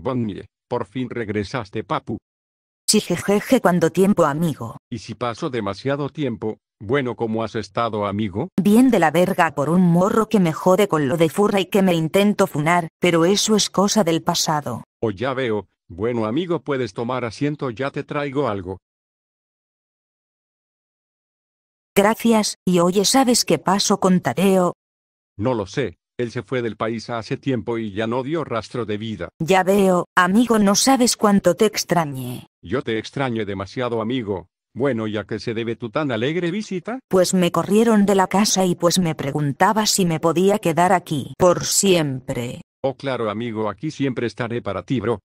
Bonnie, por fin regresaste papu. Sí jejeje cuando tiempo amigo. ¿Y si paso demasiado tiempo? Bueno, ¿cómo has estado amigo? Bien de la verga por un morro que me jode con lo de furra y que me intento funar, pero eso es cosa del pasado. oh, ya veo, bueno amigo puedes tomar asiento ya te traigo algo. Gracias, y oye ¿sabes qué paso con Tadeo? No lo sé, él se fue del país hace tiempo y ya no dio rastro de vida. Ya veo, amigo, no sabes cuánto te extrañé. Yo te extrañé demasiado, amigo. Bueno, ¿y a qué se debe tu tan alegre visita? Pues me corrieron de la casa y pues me preguntaba si me podía quedar aquí. Por siempre. Oh, claro, amigo, aquí siempre estaré para ti, bro.